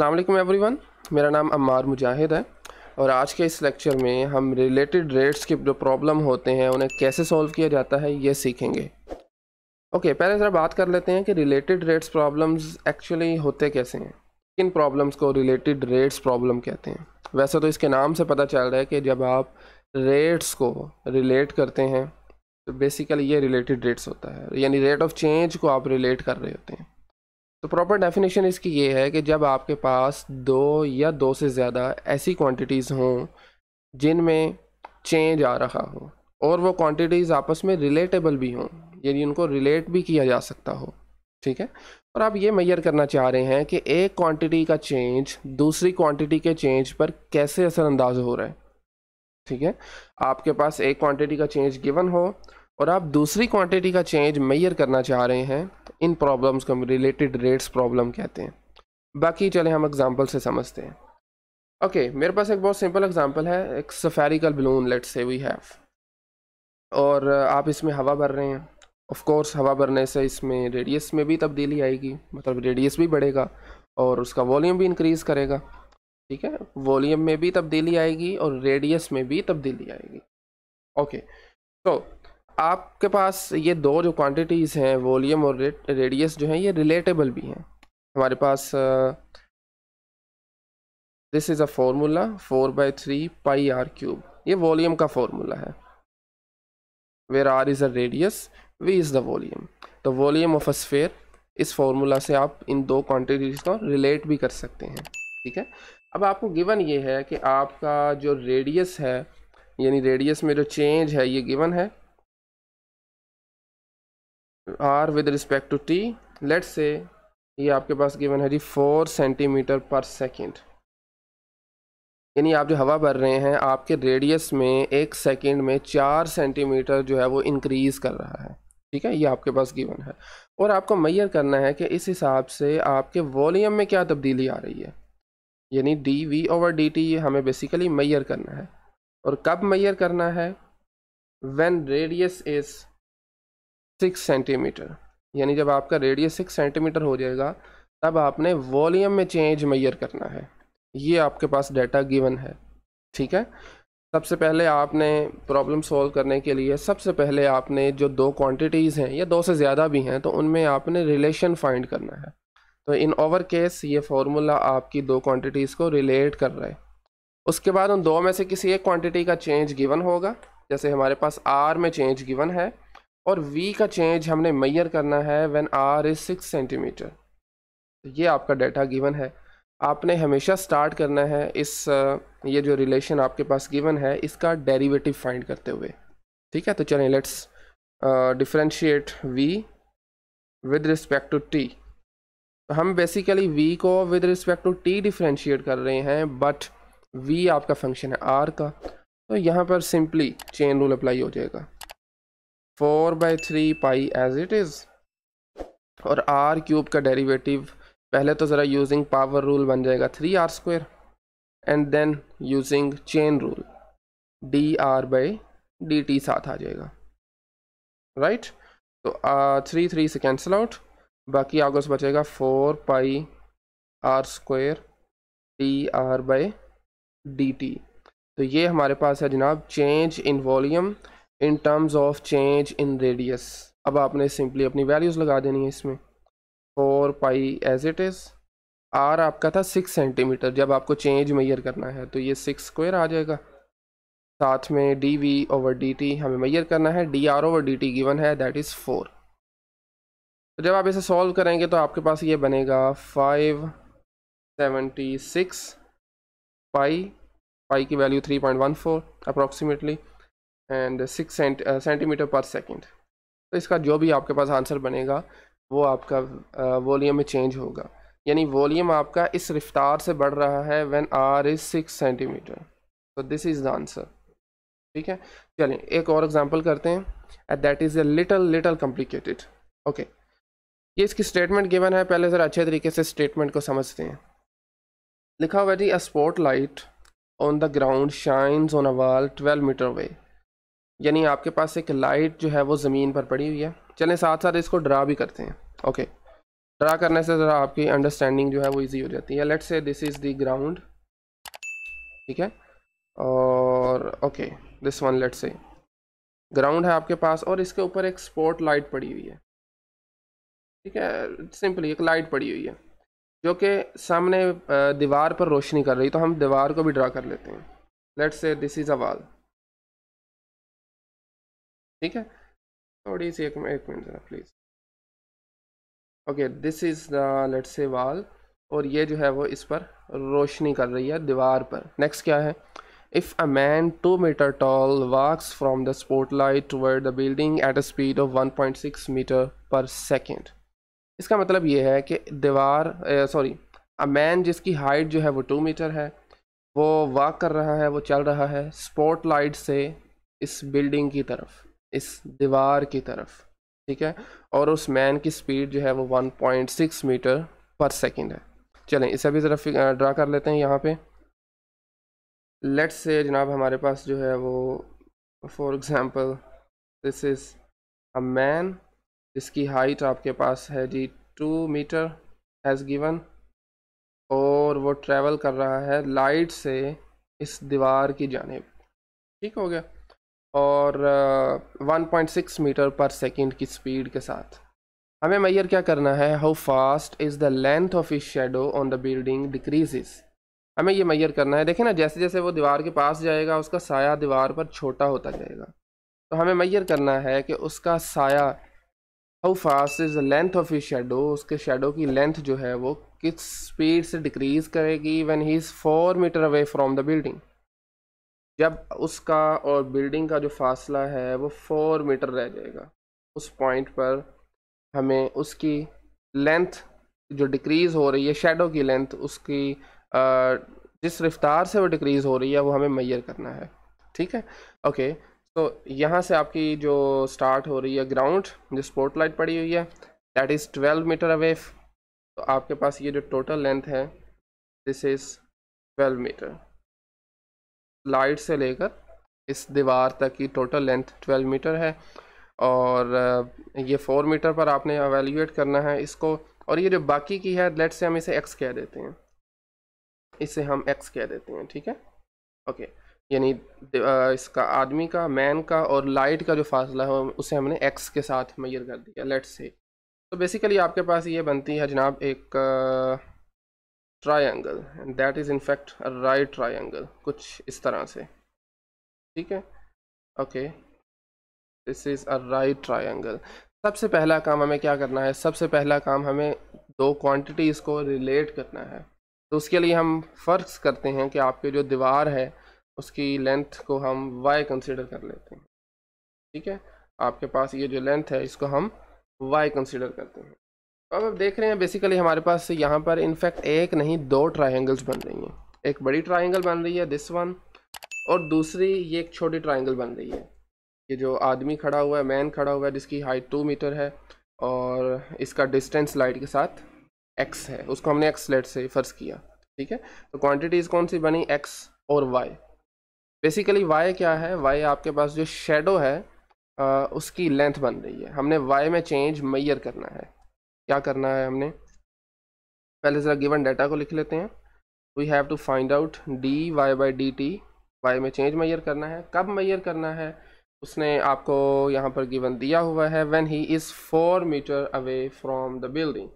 अल्लाम एवरीवन मेरा नाम अम्मार मुजाहिद है और आज के इस लेक्चर में हम रिलेटेड रेट्स के जो प्रॉब्लम होते हैं उन्हें कैसे सॉल्व किया जाता है ये सीखेंगे ओके पहले ज़रा बात कर लेते हैं कि रिलेटेड रेट्स प्रॉब्लम्स एक्चुअली होते कैसे हैं किन प्रॉब्लम्स को रिलेटेड रेट्स प्रॉब्लम कहते हैं वैसे तो इसके नाम से पता चल रहा है कि जब आप रेट्स को रिलेट करते हैं तो बेसिकली ये रिलेटेड रेट्स होता है यानी रेट ऑफ चेंज को आप रिलेट कर रहे होते हैं तो प्रॉपर डेफिनेशन इसकी ये है कि जब आपके पास दो या दो से ज़्यादा ऐसी क्वांटिटीज़ हों जिनमें चेंज आ रहा हो और वो क्वांटिटीज़ आपस में रिलेटेबल भी हों यानी उनको रिलेट भी किया जा सकता हो ठीक है और आप ये मैयर करना चाह रहे हैं कि एक क्वांटिटी का चेंज दूसरी क्वांटिटी के चेंज पर कैसे असरअंदाज हो रहा है ठीक है आपके पास एक क्वांटिटी का चेंज गिवन हो और आप दूसरी क्वांटिटी का चेंज मैयर करना चाह रहे हैं तो इन प्रॉब्लम्स को हम रिलेटेड रेट्स प्रॉब्लम कहते हैं बाकी चले हम एग्जांपल से समझते हैं ओके okay, मेरे पास एक बहुत सिंपल एग्जांपल है एक spherical balloon let's say we have और आप इसमें हवा भर रहे हैं ऑफ कोर्स हवा भरने से इसमें रेडियस में भी तब्दीली आएगी मतलब रेडियस भी बढ़ेगा और उसका वॉल्यूम भी इंक्रीज़ करेगा ठीक है वॉल्यूम में भी तब्दीली आएगी और रेडियस में भी तब्दीली आएगी ओके okay, तो आपके पास ये दो जो क्वांटिटीज़ हैं वॉल्यूम और रेडियस जो हैं ये रिलेटेबल भी हैं हमारे पास this is a formula four by three pi R cube ये वॉल्यूम का फार्मूला है where R is a radius V is the volume तो वॉल्यूम ऑफ अ स्फेयर इस फार्मूला से आप इन दो क्वांटिटीज़ को रिलेट भी कर सकते हैं ठीक है अब आपको गिवन ये है कि आपका जो रेडियस है यानी रेडियस में जो चेंज है ये गिवन है R with respect to T let's say ये आपके पास गिवन है जी फोर सेंटीमीटर पर सेकेंड यानी आप जो हवा भर रहे हैं आपके रेडियस में एक सेकेंड में चार सेंटीमीटर जो है वो इंक्रीज़ कर रहा है ठीक है ये आपके पास गिवन है और आपको मैयर करना है कि इस हिसाब से आपके वॉल्यूम में क्या तब्दीली आ रही है यानी D V over D T ये हमें बेसिकली मैयर करना है और कब मैयर करना है when radius is six centimetre यानी जब आपका रेडियस सिक्स सेंटीमीटर हो जाएगा तब आपने वॉल्यूम में चेंज मैयर करना है ये आपके पास डाटा गिवन है ठीक है सबसे पहले आपने प्रॉब्लम सॉल्व करने के लिए सबसे पहले आपने जो दो क्वांटिटीज़ हैं या दो से ज़्यादा भी हैं तो उनमें आपने रिलेशन फाइंड करना है तो इन ओवर केस ये फार्मूला आपकी दो क्वांटिटीज़ को रिलेट कर रहा है उसके बाद उन दो में से किसी एक क्वांटिटी का चेंज गिवन होगा जैसे हमारे पास आर में चेंज गिवन है और वी का चेंज हमने मैयर करना है when R is six centimetre ये आपका डाटा गिवन है आपने हमेशा स्टार्ट करना है इस uh, ये जो रिलेशन आपके पास गिवन है इसका डेरिवेटिव फाइंड करते हुए ठीक है तो चलें let's differentiate V with respect to T तो हम बेसिकली वी को with respect to T differentiate कर रहे हैं बट वी आपका फंक्शन है आर का तो यहाँ पर सिंपली चेन रूल अप्लाई हो जाएगा four by three pi as it is और आर क्यूब का डेरिवेटिव पहले तो ज़रा यूजिंग पावर रूल बन जाएगा three R square and then using chain rule D R by D T साथ आ जाएगा राइट right? तो थ्री थ्री से कैंसिल आउट बाकी से बचेगा four pi R square D R by D T तो ये हमारे पास है जनाब change in volume in terms of change in radius अब आपने सिंपली अपनी वैल्यूज़ लगा देनी है इसमें four pi as it is R आपका था सिक्स सेंटीमीटर जब आपको चेंज मैयर करना है तो ये सिक्स स्क्वायर आ जाएगा साथ में D V over D T हमें मैयर करना है D R over D T given है दैट इज़ फोर तो जब आप इसे सॉल्व करेंगे तो आपके पास ये बनेगा five seventy six pi pi की value three point one four approximately and six centimetre per second तो इसका जो भी आपके पास आंसर बनेगा वो आपका वॉल्यूम uh, में चेंज होगा यानी वॉल्यूम आपका इस रफ्तार से बढ़ रहा है when R is six centimetre तो दिस इज़ द आंसर ठीक है चलिए एक और एग्जांपल करते हैं at that is a little little complicated okay ये इसकी स्टेटमेंट गिवन है पहले ज़रा अच्छे तरीके से स्टेटमेंट को समझते हैं लिखा हुआ जी a spot light on the ground shines on a wall twelve metre वे यानी आपके पास एक लाइट जो है वो ज़मीन पर पड़ी हुई है चलें साथ साथ इसको ड्रा भी करते हैं ओके ड्रा करने से ज़रा आपकी अंडरस्टैंडिंग जो है वो ईजी हो जाती है लेट से दिस इज़ दी ग्राउंड ठीक है और okay this one let say ground है आपके पास और इसके ऊपर एक स्पॉट लाइट पड़ी हुई है ठीक है सिंपली एक लाइट पड़ी हुई है जो कि सामने दीवार पर रोशनी कर रही तो हम दीवार को भी ड्रा कर लेते हैं लेट्स से दिस इज़ अ वाल ठीक है थोड़ी सी एक एक मिनट जरा please okay this is the let say wall और ये जो है वो इस पर रोशनी कर रही है दीवार पर नेक्स्ट क्या है if a man two metre tall walks from the light toward the building at a speed of 1.6 metre पर सेकेंड इसका मतलब ये है कि दीवार सॉरी अ मैन जिसकी हाइट जो है वो टू मीटर है वो वॉक कर रहा है वो चल रहा है स्पॉट लाइट से इस बिल्डिंग की तरफ इस दीवार की तरफ ठीक है और उस मैन की स्पीड जो है वो 1.6 मीटर पर सेकंड है चलें इसे भी ज़रा ड्रा कर लेते हैं यहाँ पे लेट्स से जनाब हमारे पास जो है वो for example this is a man जिसकी हाइट आपके पास है जी टू मीटर हैज़ गिवन और वो ट्रैवल कर रहा है लाइट से इस दीवार की जानेब ठीक हो गया और 1.6 मीटर पर सेकंड की स्पीड के साथ हमें मैयर क्या करना है how fast is the length of his shadow on the building decreases हमें ये मैयर करना है देखें ना जैसे जैसे वो दीवार के पास जाएगा उसका साया दीवार पर छोटा होता जाएगा तो हमें मैयर करना है कि उसका साया how fast is the length of his shadow उसके शेडो की लेंथ जो है वो किस स्पीड से डिक्रीज़ करेगी when he is four metre away from the building जब उसका और बिल्डिंग का जो फासला है वो फोर मीटर रह जाएगा उस पॉइंट पर हमें उसकी लेंथ जो डिक्रीज़ हो रही है शेडो की लेंथ उसकी जिस रफ्तार से वो डिक्रीज़ हो रही है वो हमें मैयर करना है ठीक है ओके तो यहाँ से आपकी जो स्टार्ट हो रही है ग्राउंड जो स्पोर्ट लाइट पड़ी हुई है that is twelve metre away तो आपके पास ये जो टोटल लेंथ है this is twelve metre light से लेकर इस दीवार तक की टोटल लेंथ 12 मीटर है और ये 4 मीटर पर आपने अवेल्यूट करना है इसको और ये जो बाकी की है लेट से हम इसे एक्स कह देते हैं इसे हम एक्स कह देते हैं ठीक है ओके यानी इसका आदमी का मैन का और लाइट का जो फासला है उसे हमने एक्स के साथ मैयर कर दिया लेट से तो बेसिकली आपके पास ये बनती है जनाब एक triangle and that is in fact a right triangle कुछ इस तरह से ठीक है okay this is a right triangle सबसे पहला काम हमें क्या करना है सबसे पहला काम हमें दो क्वांटिटीज़ को रिलेट करना है तो उसके लिए हम फ़र्क करते हैं कि आपके जो दीवार है उसकी लेंथ को हम वाई कंसिडर कर लेते हैं ठीक है आपके पास ये जो लेंथ है इसको हम वाई कंसिडर करते हैं अब आप देख रहे हैं बेसिकली हमारे पास यहाँ पर इनफैक्ट एक नहीं दो ट्राइंगल्स बन रही हैं एक बड़ी ट्राइंगल बन रही है दिस वन और दूसरी ये एक छोटी ट्राइंगल बन रही है ये जो आदमी खड़ा हुआ है मैन खड़ा हुआ है जिसकी हाइट टू मीटर है और इसका डिस्टेंस लाइट के साथ एक्स है उसको हमने एक्स लेट से फ़र्ज किया ठीक है तो क्वान्टिटीज़ कौन सी बनी एक्स और वाई बेसिकली वाई क्या है वाई आपके पास जो शेडो है आ, उसकी लेंथ बन रही है हमने वाई में चेंज मैयर करना है क्या करना है हमने पहले ज़रा गिवन डाटा को लिख लेते हैं we have to find out d y by D t y में चेंज मैयर करना है कब मैयर करना है उसने आपको यहाँ पर गिवन दिया हुआ है when he is four metre away from the building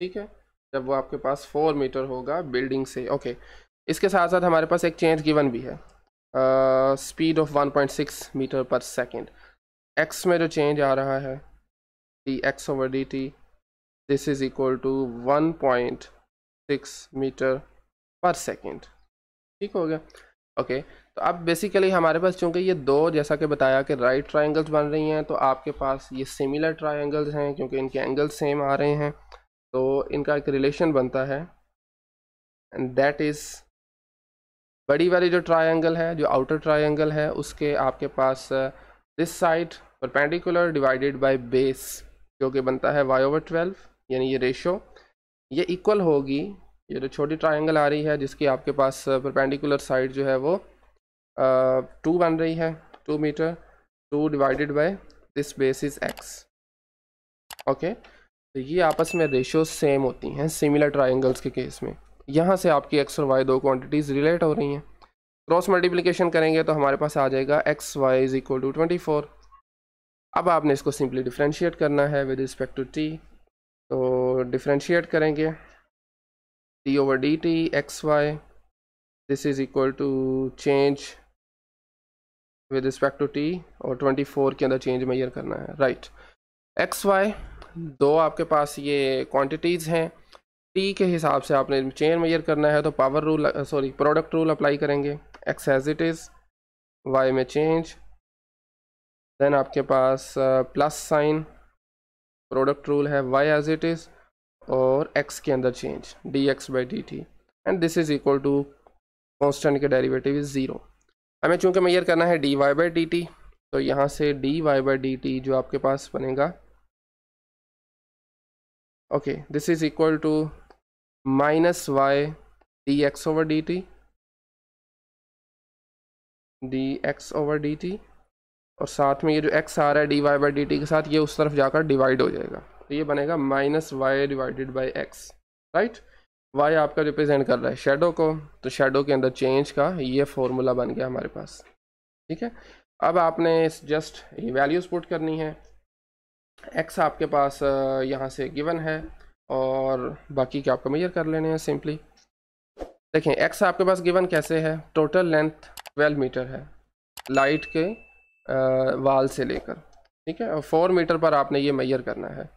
ठीक है जब वो आपके पास फोर मीटर होगा बिल्डिंग से ओके okay. इसके साथ साथ हमारे पास एक चेंज गिवन भी है speed of one point six metre पर सेकेंड एक्स में जो चेंज आ रहा है d x over D t this is equal to 1.6 metre पर सेकेंड ठीक हो गया ओके okay, तो अब बेसिकली हमारे पास चूंकि ये दो जैसा कि बताया कि राइट ट्राइंगल्स बन रही हैं तो आपके पास ये सिमिलर ट्राइंगल्स हैं क्योंकि इनके एंगल सेम आ रहे हैं तो इनका एक रिलेशन बनता है एंड दैट इज़ बड़ी वाली जो ट्राइंगल है जो आउटर ट्राइंगल है उसके आपके पास this side perpendicular divided by base जो कि बनता है वाई ओवर ट्वेल्व यानी ये रेशो ये इक्वल होगी ये जो छोटी ट्रायंगल आ रही है जिसकी आपके पास परपेंडिकुलर uh, साइड जो है वो टू uh, बन रही है two metre two divided by this base is x okay तो ये आपस में रेशो सेम होती हैं सिमिलर ट्राइंगल्स के केस में यहाँ से आपकी एक्स और वाई दो क्वांटिटीज़ रिलेट हो रही हैं क्रॉस मल्टीप्लिकेशन करेंगे तो हमारे पास आ जाएगा x y is equal to twenty four अब आपने इसको सिंपली डिफ्रेंशिएट करना है विद रिस्पेक्ट टू टी तो डिफ्रेंशिएट करेंगे t over D t x y this is equal to change with respect to t और 24 के अंदर चेंज मैयर करना है राइट एक्स वाई दो आपके पास ये क्वांटिटीज़ हैं टी के हिसाब से आपने चेंज मैयर करना है तो power rule sorry product rule apply करेंगे x as it is y में चेंज देन आपके पास plus uh, sign product rule है वाई एज इट इज़ और एक्स के अंदर change d x by D t and this is equal to constant के derivative is zero हमें चूंकि मैयर करना है d y by D T तो यहाँ से d y by D t जो आपके पास बनेगा okay this is equal to minus y d x over D t d x over D t और साथ में ये जो एक्स आ रहा है d y by D t के साथ ये उस तरफ जाकर डिवाइड हो जाएगा तो ये बनेगा minus y divided by x right y आपका रिप्रेजेंट कर रहा है शेडो को तो शेडो के अंदर चेंज का ये फॉर्मूला बन गया हमारे पास ठीक है अब आपने जस्ट ये वैल्यूज़ पुट करनी है एक्स आपके पास यहाँ से गिवन है और बाकी के आपको मेजर कर लेने हैं सिंपली देखें एक्स आपके पास गिवन कैसे है टोटल लेंथ 12 मीटर है लाइट के वाल से लेकर ठीक है और फोर मीटर पर आपने ये मैयर करना है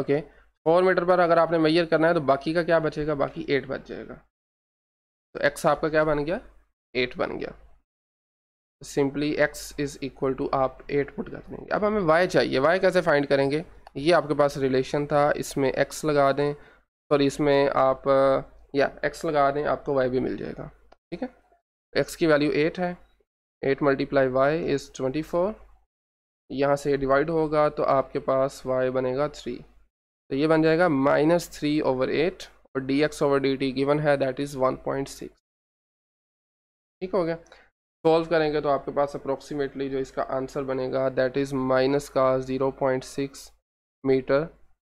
ओके फोर मीटर पर अगर आपने मैयर करना है तो बाकी का क्या बचेगा बाकी एट बच जाएगा तो एक्स आपका क्या बन गया एट बन गया simply x is equal to आप एट पुट कर देंगे अब हमें वाई चाहिए वाई कैसे फाइंड करेंगे ये आपके पास रिलेशन था इसमें एक्स लगा दें और इसमें आप या एक्स लगा दें आपको वाई भी मिल जाएगा ठीक है एक्स की वैल्यू एट है eight multiply y is twenty four यहाँ से डिवाइड होगा तो आपके पास वाई बनेगा थ्री तो ये बन जाएगा माइनस थ्री ओवर एट और d x over D T given है that is one point six ठीक हो गया सॉल्व करेंगे तो आपके पास अप्रोक्सीमेटली जो इसका आंसर बनेगा दैट इज़ माइनस का ज़ीरो पॉइंट सिक्स मीटर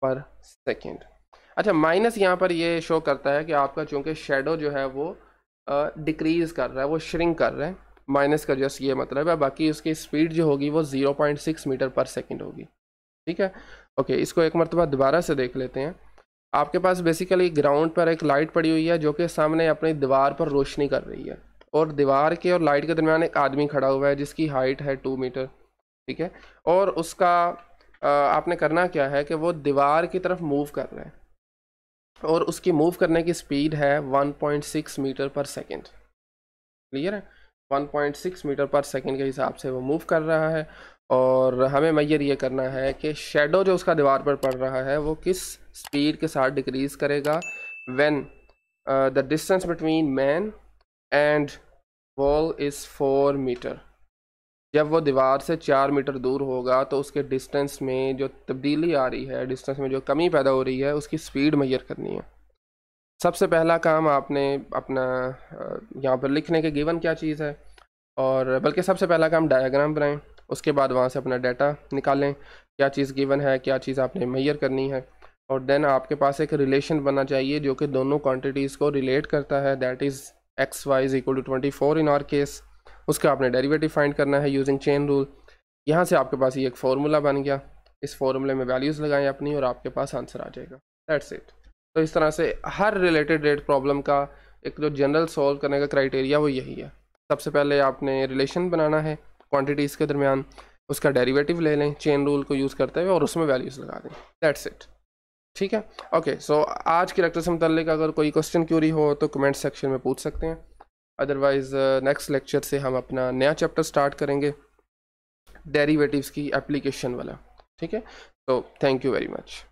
पर सेकेंड अच्छा माइनस यहाँ पर ये शो करता है कि आपका चूँकि शेडो जो है वो डिक्रीज़ कर रहा है वो श्रिंक कर रहा है माइनस कर जस्ट ये मतलब है बाकी उसकी स्पीड जो होगी वो ज़ीरो पॉइंट सिक्स मीटर पर सेकेंड होगी ठीक है ओके इसको एक मरतबा दोबारा से देख लेते हैं आपके पास बेसिकली ग्राउंड पर एक लाइट पड़ी हुई है जो कि सामने अपनी दीवार पर रोशनी कर रही है और दीवार के और लाइट के दरमियान एक आदमी खड़ा हुआ है जिसकी हाइट है टू मीटर ठीक है और उसका आपने करना क्या है कि वो दीवार की तरफ मूव कर रहे हैं और उसकी मूव करने की स्पीड है 1.6 मीटर पर सेकंड क्लियर है 1.6 मीटर पर सेकंड के हिसाब से वो मूव कर रहा है और हमें मैयर ये करना है कि शेडो जो उसका दीवार पर पड़ रहा है वो किस स्पीड के साथ डिक्रीज़ करेगा when the distance between man and wall is four metre जब वो दीवार से चार मीटर दूर होगा तो उसके डिस्टेंस में जो तब्दीली आ रही है डिस्टेंस में जो कमी पैदा हो रही है उसकी स्पीड मैयर करनी है सबसे पहला काम आपने अपना यहाँ पर लिखने के गिवन क्या चीज़ है और बल्कि सबसे पहला काम डायग्राम बनाएं उसके बाद वहाँ से अपना डाटा निकालें क्या चीज़ गिवन है क्या चीज़ आपने मैयर करनी है और देन आपके पास एक रिलेशन बनना चाहिए जो कि दोनों क्वांटिटीज़ को रिलेट करता है that is x y is equal to twenty four in our case उसका आपने डेरिवेटिव फाइंड करना है यूजिंग चेन रूल यहाँ से आपके पास ये एक फार्मूला बन गया इस फार्मूले में वैल्यूज़ लगाएं अपनी और आपके पास आंसर आ जाएगा दैट्स इट तो इस तरह से हर रिलेटेड रेट प्रॉब्लम का एक जो जनरल सॉल्व करने का क्राइटेरिया वो यही है सबसे पहले आपने रिलेशन बनाना है क्वांटिटीज़ के दरमियान उसका डेरिवेटिव ले लें चेन रूल को यूज़ करते हुए और उसमें वैल्यूज़ लगा दें दैट्स इट ठीक है ओके सो so आज के लेक्चर से मुतलिक अगर कोई क्वेश्चन क्यूरी हो तो कमेंट सेक्शन में पूछ सकते हैं अदरवाइज़ नेक्स्ट लेक्चर से हम अपना नया चैप्टर स्टार्ट करेंगे डेरीवेटिव की एप्लीकेशन वाला ठीक है तो थैंक यू वेरी मच